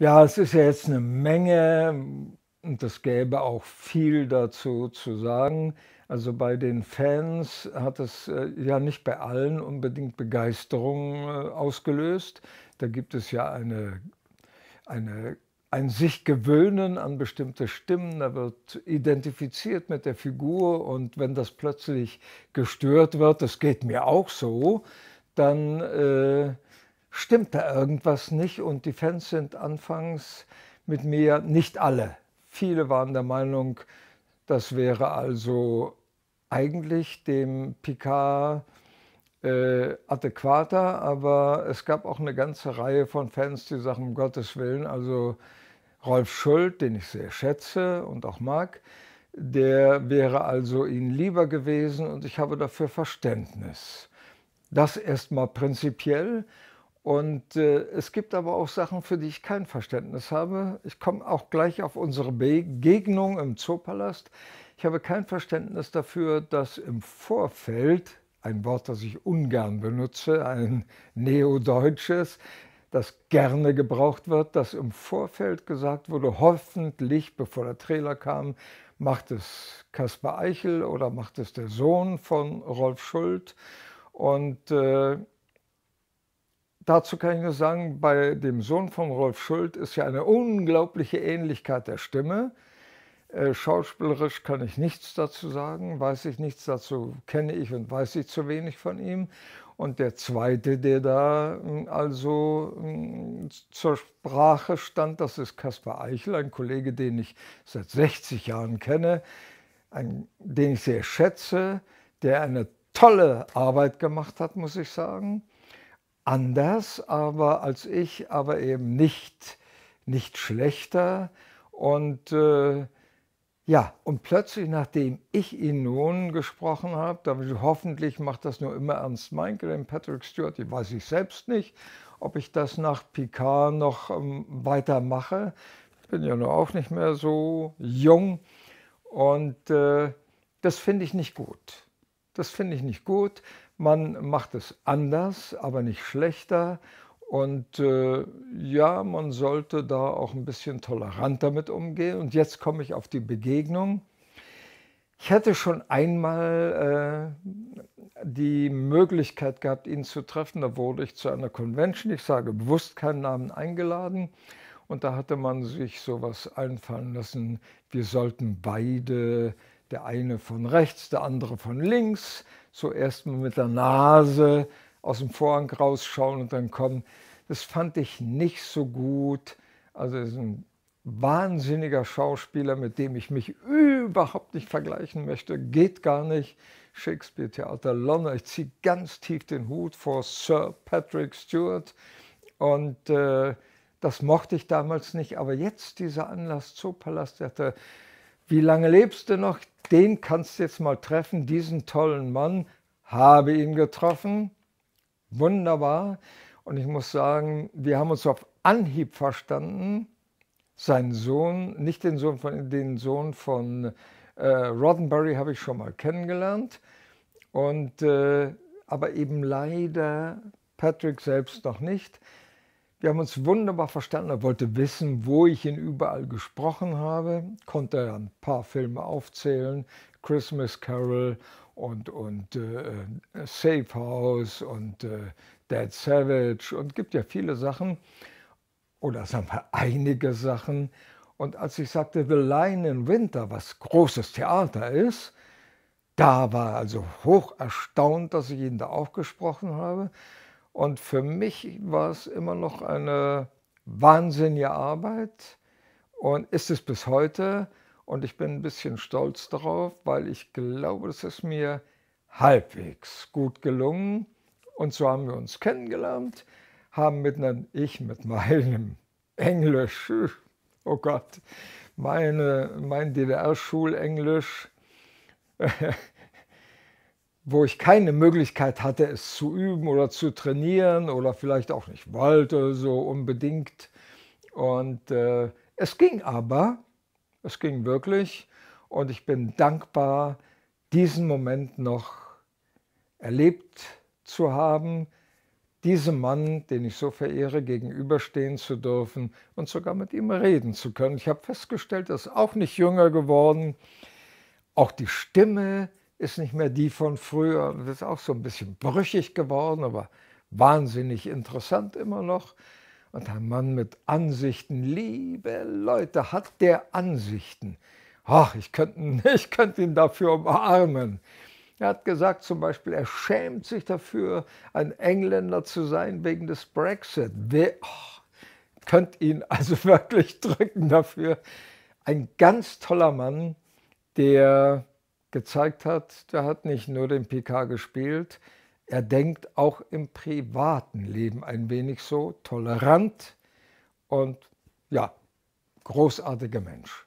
Ja, es ist ja jetzt eine Menge und es gäbe auch viel dazu zu sagen. Also bei den Fans hat es äh, ja nicht bei allen unbedingt Begeisterung äh, ausgelöst. Da gibt es ja eine, eine, ein sich gewöhnen an bestimmte Stimmen. Da wird identifiziert mit der Figur und wenn das plötzlich gestört wird, das geht mir auch so, dann... Äh, stimmt da irgendwas nicht und die Fans sind anfangs mit mir, nicht alle, viele waren der Meinung, das wäre also eigentlich dem Picard äh, adäquater, aber es gab auch eine ganze Reihe von Fans, die sagen, um Gottes Willen, also Rolf Schuld, den ich sehr schätze und auch mag, der wäre also ihnen lieber gewesen und ich habe dafür Verständnis. Das erstmal prinzipiell und äh, es gibt aber auch Sachen, für die ich kein Verständnis habe. Ich komme auch gleich auf unsere Begegnung im Zoopalast. Ich habe kein Verständnis dafür, dass im Vorfeld, ein Wort, das ich ungern benutze, ein neodeutsches, das gerne gebraucht wird, dass im Vorfeld gesagt wurde, hoffentlich, bevor der Trailer kam, macht es Kaspar Eichel oder macht es der Sohn von Rolf Schult. Und äh, Dazu kann ich nur sagen, bei dem Sohn von Rolf Schuld ist ja eine unglaubliche Ähnlichkeit der Stimme. Äh, schauspielerisch kann ich nichts dazu sagen, weiß ich nichts dazu, kenne ich und weiß ich zu wenig von ihm. Und der zweite, der da ähm, also ähm, zur Sprache stand, das ist Kaspar Eichel, ein Kollege, den ich seit 60 Jahren kenne, ein, den ich sehr schätze, der eine tolle Arbeit gemacht hat, muss ich sagen anders, aber als ich, aber eben nicht, nicht schlechter. Und äh, ja, und plötzlich, nachdem ich ihn nun gesprochen habe, damit hoffentlich macht das nur immer Ernst Meinkel und Patrick Stewart, ich weiß ich selbst nicht, ob ich das nach Picard noch ähm, weitermache. Ich bin ja nur auch nicht mehr so jung. Und äh, das finde ich nicht gut. Das finde ich nicht gut, man macht es anders, aber nicht schlechter. Und äh, ja, man sollte da auch ein bisschen toleranter mit umgehen. Und jetzt komme ich auf die Begegnung. Ich hätte schon einmal äh, die Möglichkeit gehabt, ihn zu treffen. Da wurde ich zu einer Convention, ich sage bewusst keinen Namen, eingeladen. Und da hatte man sich sowas einfallen lassen, wir sollten beide der eine von rechts, der andere von links, zuerst mal mit der Nase aus dem Vorhang rausschauen und dann kommen. Das fand ich nicht so gut. Also ist ein wahnsinniger Schauspieler, mit dem ich mich überhaupt nicht vergleichen möchte. Geht gar nicht. Shakespeare Theater London. Ich ziehe ganz tief den Hut vor Sir Patrick Stewart. Und äh, das mochte ich damals nicht. Aber jetzt dieser Anlass, Zoopalast, der hatte wie lange lebst du noch? Den kannst du jetzt mal treffen, diesen tollen Mann. Habe ihn getroffen. Wunderbar. Und ich muss sagen, wir haben uns auf Anhieb verstanden. Sein Sohn, nicht den Sohn von, den Sohn von äh, Roddenberry habe ich schon mal kennengelernt. Und, äh, aber eben leider Patrick selbst noch nicht. Wir haben uns wunderbar verstanden. Er wollte wissen, wo ich ihn überall gesprochen habe. Konnte ein paar Filme aufzählen. Christmas Carol und, und äh, äh, Safe House und äh, Dead Savage und gibt ja viele Sachen oder sagen wir einige Sachen. Und als ich sagte The Lion in Winter, was großes Theater ist, da war er also hoch erstaunt, dass ich ihn da aufgesprochen habe. Und für mich war es immer noch eine wahnsinnige Arbeit und ist es bis heute. Und ich bin ein bisschen stolz darauf, weil ich glaube, es ist mir halbwegs gut gelungen. Und so haben wir uns kennengelernt, haben miteinander, ich mit meinem Englisch, oh Gott, meine, mein DDR-Schulenglisch wo ich keine Möglichkeit hatte, es zu üben oder zu trainieren oder vielleicht auch nicht wollte so unbedingt. Und äh, es ging aber, es ging wirklich. Und ich bin dankbar, diesen Moment noch erlebt zu haben, diesem Mann, den ich so verehre, gegenüberstehen zu dürfen und sogar mit ihm reden zu können. Ich habe festgestellt, er ist auch nicht jünger geworden. Auch die Stimme, ist nicht mehr die von früher. Das ist auch so ein bisschen brüchig geworden, aber wahnsinnig interessant immer noch. Und ein Mann mit Ansichten, liebe Leute, hat der Ansichten. Ach, ich könnte, ich könnte ihn dafür umarmen. Er hat gesagt zum Beispiel, er schämt sich dafür, ein Engländer zu sein wegen des Brexit. Wer, oh, könnt ihn also wirklich drücken dafür. Ein ganz toller Mann, der gezeigt hat, der hat nicht nur den PK gespielt, er denkt auch im privaten Leben ein wenig so, tolerant und ja, großartiger Mensch.